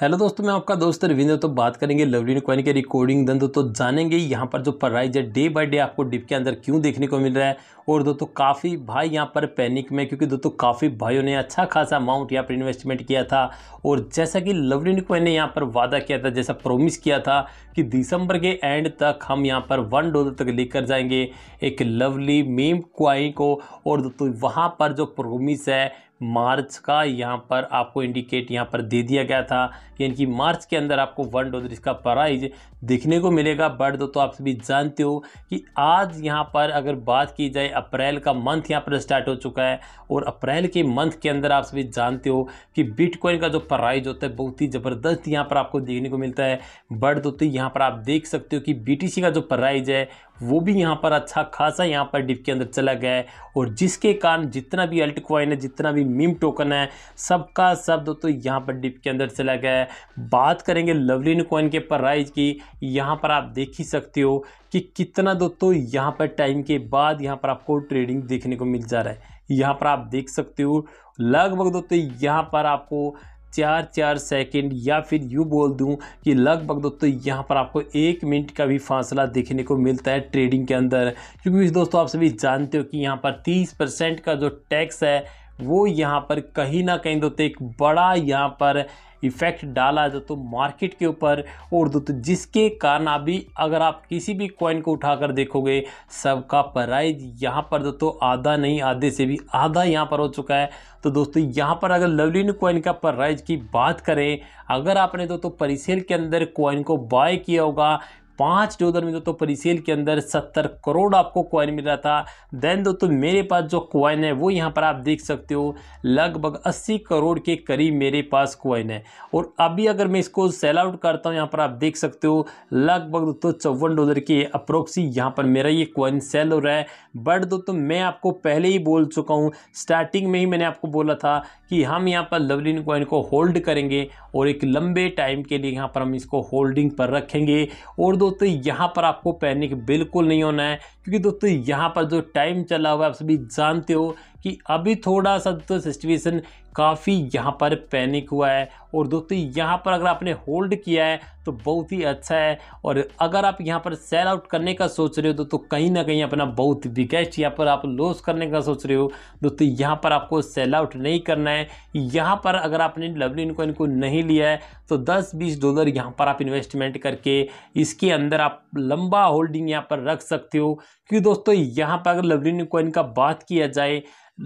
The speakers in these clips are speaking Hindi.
हेलो दोस्तों मैं आपका दोस्त रविंद्र तो बात करेंगे लवलीन कॉइन के रिकॉर्डिंग दिन तो जानेंगे यहाँ पर जो प्राइज है डे बाय डे आपको डिप के अंदर क्यों देखने को मिल रहा है और दोस्तों काफ़ी भाई यहाँ पर पैनिक में क्योंकि दोस्तों काफ़ी भाइयों ने अच्छा खासा अमाउंट यहाँ पर इन्वेस्टमेंट किया था और जैसा कि लवलीन कॉइन ने यहाँ पर वादा किया था जैसा प्रोमिस किया था कि दिसंबर के एंड तक हम यहाँ पर वन डॉलर तक लेकर जाएंगे एक लवली मीम क्वाइन को और दोस्तों वहाँ पर जो प्रोमिस है मार्च का यहाँ पर आपको इंडिकेट यहाँ पर दे दिया गया था यानी कि मार्च के अंदर आपको वन डॉलर इसका प्राइज देखने को मिलेगा बट दोस्तों आप सभी जानते हो कि आज यहाँ पर अगर बात की जाए अप्रैल का मंथ यहाँ पर स्टार्ट हो चुका है और अप्रैल के मंथ के अंदर आप सभी जानते हो कि बिटकॉइन का जो प्राइज होता है बहुत ही ज़बरदस्त यहाँ पर आपको देखने को मिलता है बट दोस्तों यहाँ पर आप देख सकते हो कि बी का जो प्राइज है वो भी यहाँ पर अच्छा खासा यहाँ पर डिप के अंदर चला गया है और जिसके कारण जितना भी अल्ट कॉइन है जितना भी मीम टोकन है सबका सब दोस्तों यहाँ पर डिप के अंदर चला गया है बात करेंगे लवलिन कॉइन के प्राइज की यहाँ पर आप देख ही सकते हो कि कितना दोस्तों यहाँ पर टाइम के बाद यहाँ पर आपको ट्रेडिंग देखने को मिल जा रहा है यहाँ पर आप देख सकते हो लगभग दोस्तों यहाँ पर आपको चार चार सेकंड या फिर यूँ बोल दूं कि लगभग दोस्तों यहाँ पर आपको एक मिनट का भी फासला देखने को मिलता है ट्रेडिंग के अंदर क्योंकि दोस्तों आप सभी जानते हो कि यहाँ पर तीस परसेंट का जो टैक्स है वो यहाँ पर कहीं ना कहीं दोस्तों एक बड़ा यहाँ पर इफ़ेक्ट डाला जो तो मार्केट के ऊपर और दोस्तों जिसके कारण अभी अगर आप किसी भी कॉइन को उठाकर देखोगे सबका प्राइज यहाँ पर तो आधा नहीं आधे से भी आधा यहाँ पर हो चुका है तो दोस्तों यहाँ पर अगर लवलिन कॉइन का प्राइज की बात करें अगर आपने दोस्तों परिसेल के अंदर कॉइन को बाय किया होगा पाँच डॉलर में दोस्तों परिसेल के अंदर सत्तर करोड़ आपको क्वाइन मिल रहा था देन दोस्तों मेरे पास जो क्वाइन है वो यहाँ पर आप देख सकते हो लगभग अस्सी करोड़ के करीब मेरे पास क्वाइन है और अभी अगर मैं इसको सेल आउट करता हूँ यहाँ पर आप देख सकते हो लगभग दोस्तों चौवन डॉलर के अप्रोक्सी यहाँ पर मेरा ये क्वाइन सेल हो रहा है बट दोस्तों मैं आपको पहले ही बोल चुका हूँ स्टार्टिंग में ही मैंने आपको बोला था कि हम यहाँ पर लवलिन क्वाइन को होल्ड करेंगे और एक लंबे टाइम के लिए यहाँ पर हम इसको होल्डिंग पर रखेंगे और दो दोस्तों यहाँ पर आपको पैनिक बिल्कुल नहीं होना है क्योंकि दोस्तों यहाँ पर जो टाइम चला हुआ है आप सभी जानते हो कि अभी थोड़ा सा दोस्तों सिचुएशन काफ़ी यहाँ पर पैनिक हुआ है और दोस्तों यहाँ पर अगर आपने होल्ड किया है तो बहुत ही अच्छा है और अगर आप यहाँ पर सेल आउट करने का सोच रहे हो तो, तो कहीं ना कहीं अपना बहुत बिगेस्ट यहाँ पर आप लॉस करने का सोच रहे हो दोस्तों यहाँ पर आपको सेल आउट नहीं करना है यहाँ पर अगर आपने लवली इनको इनको नहीं लिया है तो दस बीस डॉलर यहाँ पर आप इन्वेस्टमेंट करके इसके अंदर आप लंबा होल्डिंग यहाँ पर रख सकते हो क्यों दोस्तों यहाँ पर अगर न्यू कॉइन का बात किया जाए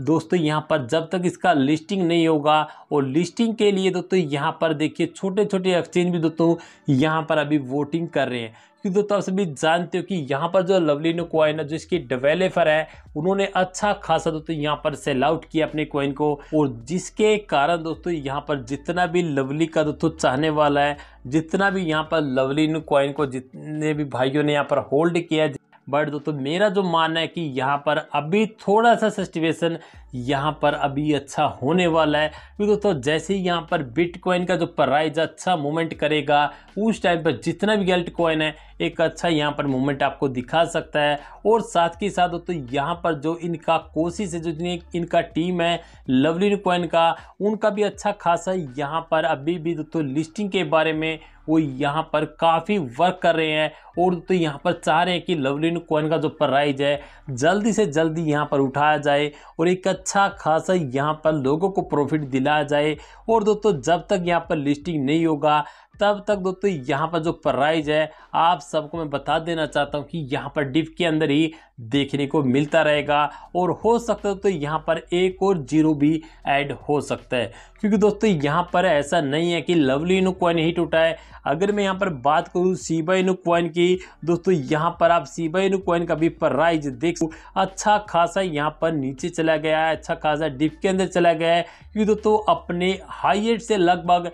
दोस्तों यहाँ पर जब तक इसका लिस्टिंग नहीं होगा और लिस्टिंग के लिए दोस्तों यहाँ पर देखिए छोटे छोटे एक्सचेंज भी दोस्तों यहाँ पर अभी वोटिंग कर रहे हैं क्योंकि दोस्तों आप सभी जानते हो कि यहाँ पर जो लवलिनो कॉइन है जो इसके डेवलपर है उन्होंने अच्छा खासा दोस्तों यहाँ पर सेल आउट किया अपने कॉइन को और जिसके कारण दोस्तों यहाँ पर जितना भी लवली का दोस्तों चाहने वाला है जितना भी यहाँ पर लवलिनो कॉइन को जितने भी भाइयों ने यहाँ पर होल्ड किया बट दोस्तों मेरा जो मानना है कि यहाँ पर अभी थोड़ा सा सिचुएशन यहाँ पर अभी अच्छा होने वाला है क्योंकि दोस्तों जैसे ही यहाँ पर बिटकॉइन का जो प्राइज अच्छा मूवमेंट करेगा उस टाइम पर जितना भी गेल्ट कॉइन है एक अच्छा यहाँ पर मूवमेंट आपको दिखा सकता है और साथ ही साथ दोस्तों यहाँ पर जो इनका कोशिश है जो इनका टीम है लवली कॉइन का उनका भी अच्छा खासा यहाँ पर अभी भी दोस्तों लिस्टिंग के बारे में वो यहाँ पर काफ़ी वर्क कर रहे हैं और तो यहाँ पर चाह रहे हैं कि लवलिन कोइन का जो प्राइज है जल्दी से जल्दी यहाँ पर उठाया जाए और एक अच्छा खासा यहाँ पर लोगों को प्रॉफिट दिलाया जाए और दोस्तों जब तक यहाँ पर लिस्टिंग नहीं होगा तब तक दोस्तों यहाँ पर जो प्राइज है आप सबको मैं बता देना चाहता हूँ कि यहाँ पर डिप के अंदर ही देखने को मिलता रहेगा और हो सकता है तो यहाँ पर एक और जीरो भी ऐड हो सकता है क्योंकि दोस्तों यहाँ पर ऐसा नहीं है कि लवली इनू कॉइन टूटा उठाए अगर मैं यहाँ पर बात करूँ सीबा इनू कॉइन की दोस्तों यहाँ पर आप सीबा इनू कॉइन का भी प्राइज देख अच्छा खासा यहाँ पर नीचे चला गया है अच्छा खासा डिप के अंदर चला गया है क्योंकि दोस्तों अपने हाइएट से लगभग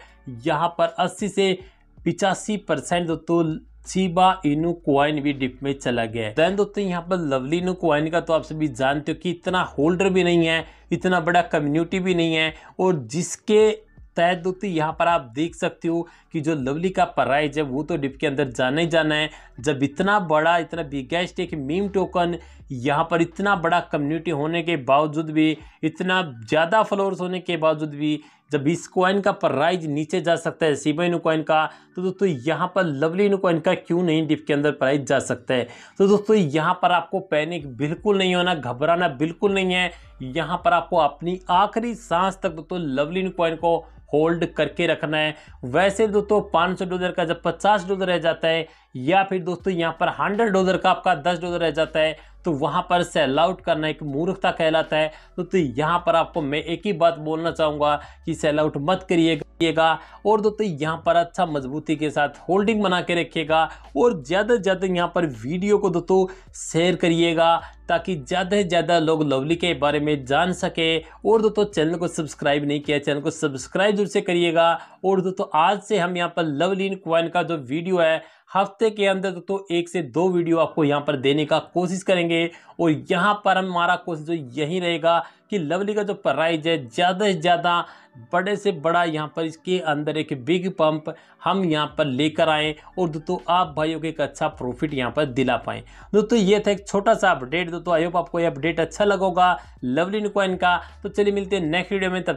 यहाँ पर 80 से पिचासी परसेंट दोस्तों सीबा इनू क्वाइन भी डिप में चला गया है देन दोस्तों यहाँ पर लवली इनू क्वाइन का तो आप सभी जानते हो कि इतना होल्डर भी नहीं है इतना बड़ा कम्युनिटी भी नहीं है और जिसके तहत दोस्तों यहाँ पर आप देख सकते हो कि जो लवली का प्राइज है वो तो डिप के अंदर जाना ही जाना है जब इतना बड़ा इतना बिगेस्ट एक मीम टोकन यहाँ पर इतना बड़ा कम्युनिटी होने के बावजूद भी इतना ज़्यादा फॉलोअर्स होने के बावजूद भी जब इस कॉइन का प्राइज नीचे जा सकता है सीबा इनू कॉइन का तो दोस्तों यहाँ पर लवली इनू कॉइन का क्यों नहीं डिप के अंदर प्राइज जा सकता है तो दोस्तों यहाँ पर आपको पैनिक बिल्कुल नहीं होना घबराना बिल्कुल नहीं है यहाँ पर आपको अपनी आखिरी सांस तक दोस्तों लवली इनू कॉइन को होल्ड करके रखना है वैसे दोस्तों दोस्तों पांच सौ डॉलर का जब पचास डॉलर रह जाता है या फिर दोस्तों यहाँ पर हंड्रेड डॉलर का आपका दस डॉलर रह जाता है तो वहाँ पर सेल आउट करना एक मूर्खता कहलाता है तो, तो यहाँ पर आपको मैं एक ही बात बोलना चाहूँगा कि सेल आउट मत करिएगा और दोस्तों यहाँ पर अच्छा मजबूती के साथ होल्डिंग बना के रखिएगा और ज़्यादा से ज़्यादा यहाँ पर वीडियो को दोस्तों शेयर करिएगा ताकि ज़्यादा से ज़्यादा लोग लवली के बारे में जान सके और दोस्तों चैनल को सब्सक्राइब नहीं किया चैनल को सब्सक्राइब जरूर से करिएगा और दोस्तों आज से हम यहाँ पर लवली इन क्वाइन का जो वीडियो है हफ्ते के अंदर तो, तो एक से दो वीडियो आपको यहाँ पर देने का कोशिश करेंगे और यहाँ पर हमारा कोशिश जो तो यही रहेगा कि लवली का जो प्राइज है ज़्यादा से ज़्यादा बड़े से बड़ा यहाँ पर इसके अंदर एक बिग पंप हम यहाँ पर लेकर आएँ और दोस्तों आप भाइयों के एक अच्छा प्रॉफिट यहाँ पर दिला पाएँ दोस्तों ये था एक छोटा सा अपडेट दोस्तों आई होप आपको ये अपडेट अच्छा लगोगा लवली नुकॉइन का तो चलिए मिलते हैं नेक्स्ट वीडियो में तब